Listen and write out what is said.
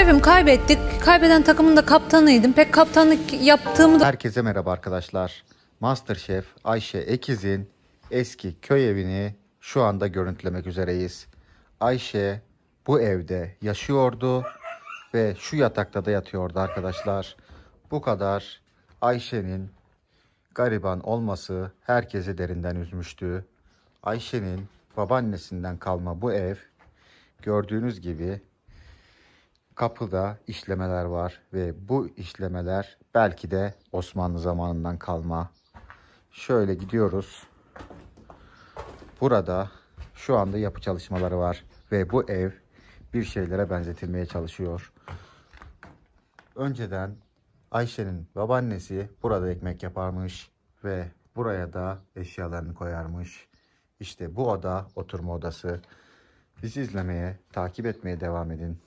Efendim kaybettik. Kaybeden takımın da kaptanıydım. Pek kaptanlık yaptığımı da... Herkese merhaba arkadaşlar. Masterchef Ayşe Ekiz'in eski köy evini şu anda görüntülemek üzereyiz. Ayşe bu evde yaşıyordu ve şu yatakta da yatıyordu arkadaşlar. Bu kadar Ayşe'nin gariban olması herkesi derinden üzmüştü. Ayşe'nin babaannesinden kalma bu ev gördüğünüz gibi kapıda işlemeler var ve bu işlemeler belki de Osmanlı zamanından kalma. Şöyle gidiyoruz. Burada şu anda yapı çalışmaları var ve bu ev bir şeylere benzetilmeye çalışıyor. Önceden Ayşe'nin babaannesi burada ekmek yaparmış ve buraya da eşyalarını koyarmış. İşte bu oda oturma odası. Bizi izlemeye, takip etmeye devam edin.